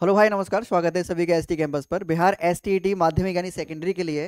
hello भाई नमस्कार स्वागत है सभी का एसटी कैंपस पर बिहार एसटीईटी e माध्यमिक यानी सेकेंडरी के लिए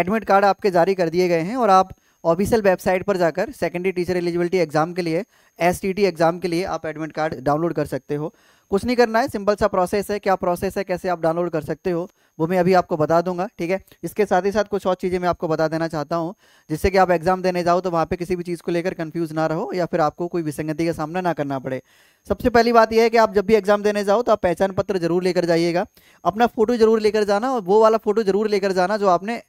एडमिट कार्ड आपके जारी कर दिए गए हैं और आप ऑफिशियल वेबसाइट पर जाकर सेकेंडरी टीचर एलिजिबिलिटी एग्जाम के लिए एस एग्जाम e के लिए आप एडमिट कार्ड डाउनलोड कर सकते हो कुछ नहीं करना है सिंपल सा प्रोसेस है क्या प्रोसेस है कैसे आप डाउनलोड कर सकते हो वो मैं अभी आपको बता दूंगा ठीक है इसके साथ ही साथ कुछ और चीज़ें मैं आपको बता देना चाहता हूँ जिससे कि आप एग्जाम देने जाओ तो वहाँ पे किसी भी चीज़ को लेकर कंफ्यूज ना रहो या फिर आपको कोई विसंगति का सामना ना करना पड़े सबसे पहली बात यह है कि आप जब भी एग्जाम देने जाओ तो आप पहचान पत्र जरूर लेकर जाइएगा अपना फोटो जरूर लेकर जाना और वो वाला फोटो जरूर लेकर जाना जो आपने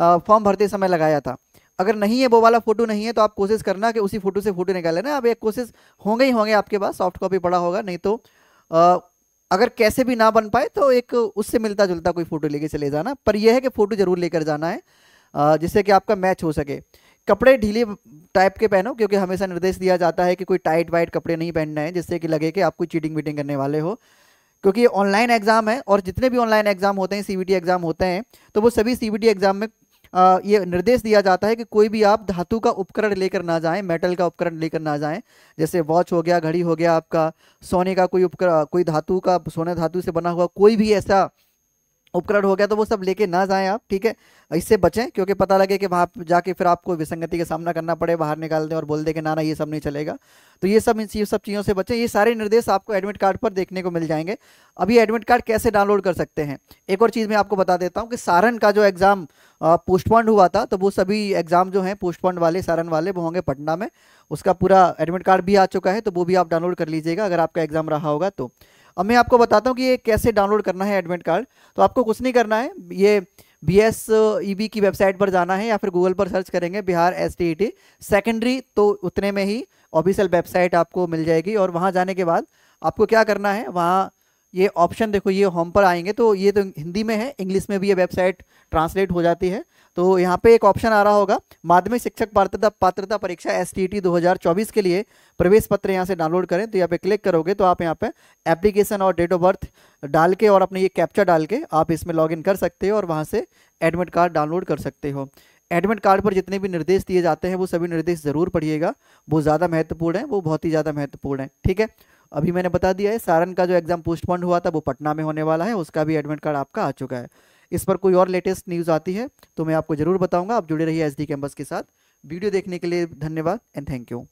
फॉर्म भरते समय लगाया था अगर नहीं है वो वाला फोटो नहीं है तो आप कोशिश करना कि उसी फोटो से फोटो निकाल लेना अब एक कोशिश होंगे ही होंगे आपके पास सॉफ्ट कॉपी पड़ा होगा नहीं तो अगर कैसे भी ना बन पाए तो एक उससे मिलता जुलता कोई फ़ोटो लेके चले जाना पर यह है कि फ़ोटो ज़रूर लेकर जाना है जिससे कि आपका मैच हो सके कपड़े ढीले टाइप के पहनो क्योंकि हमेशा निर्देश दिया जाता है कि कोई टाइट वाइट कपड़े नहीं पहनना है जिससे कि लगे कि आप कोई चीटिंग वीटिंग करने वाले हो क्योंकि ऑनलाइन एग्ज़ाम है और जितने भी ऑनलाइन एग्ज़ाम होते हैं सी एग्ज़ाम होते हैं तो वो सभी सी एग्ज़ाम में ये निर्देश दिया जाता है कि कोई भी आप धातु का उपकरण लेकर ना जाएं मेटल का उपकरण लेकर ना जाएं जैसे वॉच हो गया घड़ी हो गया आपका सोने का कोई उपकरण कोई धातु का सोने धातु से बना हुआ कोई भी ऐसा उपकरण हो गया तो वो सब लेके ना जाएं आप ठीक है इससे बचें क्योंकि पता लगे कि वहाँ जाके फिर आपको विसंगति का सामना करना पड़े बाहर निकाल दें और बोल दें कि ना ना ये सब नहीं चलेगा तो ये सब इन ये सब चीज़ों से बचें ये सारे निर्देश आपको एडमिट कार्ड पर देखने को मिल जाएंगे अभी एडमिट कार्ड कैसे डाउनलोड कर सकते हैं एक और चीज़ मैं आपको बता देता हूँ कि सारण का जो एग्ज़ाम पोस्टपोन हुआ था तो वो सभी एग्ज़ाम जो हैं पोस्टपोन्ड वाले सारण वाले वो होंगे पटना में उसका पूरा एडमिट कार्ड भी आ चुका है तो वो भी आप डाउनलोड कर लीजिएगा अगर आपका एग्ज़ाम रहा होगा तो अब मैं आपको बताता हूँ कि ये कैसे डाउनलोड करना है एडमिट कार्ड तो आपको कुछ नहीं करना है ये बी एस ई बी की वेबसाइट पर जाना है या फिर गूगल पर सर्च करेंगे Bihar S T E T secondary तो उतने में ही ऑफिशियल वेबसाइट आपको मिल जाएगी और वहाँ जाने के बाद आपको क्या करना है वहाँ ये ऑप्शन देखो ये होम पर आएंगे तो ये तो हिंदी में है इंग्लिश में भी ये वेबसाइट ट्रांसलेट हो जाती है तो यहाँ पे एक ऑप्शन आ रहा होगा माध्यमिक शिक्षक पात्रता पात्रता परीक्षा एस टी 2024 के लिए प्रवेश पत्र यहाँ से डाउनलोड करें तो यहाँ पे क्लिक करोगे तो आप यहाँ पे एप्लीकेशन और डेट ऑफ बर्थ डाल के और अपने ये कैप्चर डाल के आप इसमें लॉग कर सकते हो और वहाँ से एडमिट कार्ड डाउनलोड कर सकते हो एडमिट कार्ड पर जितने भी निर्देश दिए जाते हैं वो सभी निर्देश ज़रूर पढ़िएगा वो ज़्यादा महत्वपूर्ण है वो बहुत ही ज़्यादा महत्वपूर्ण है ठीक है अभी मैंने बता दिया है सारण का जो एग्ज़ाम पोस्टपोन्ड हुआ था वो पटना में होने वाला है उसका भी एडमिट कार्ड आपका आ चुका है इस पर कोई और लेटेस्ट न्यूज़ आती है तो मैं आपको ज़रूर बताऊंगा आप जुड़े रहिए एस कैंपस के साथ वीडियो देखने के लिए धन्यवाद एंड थैंक यू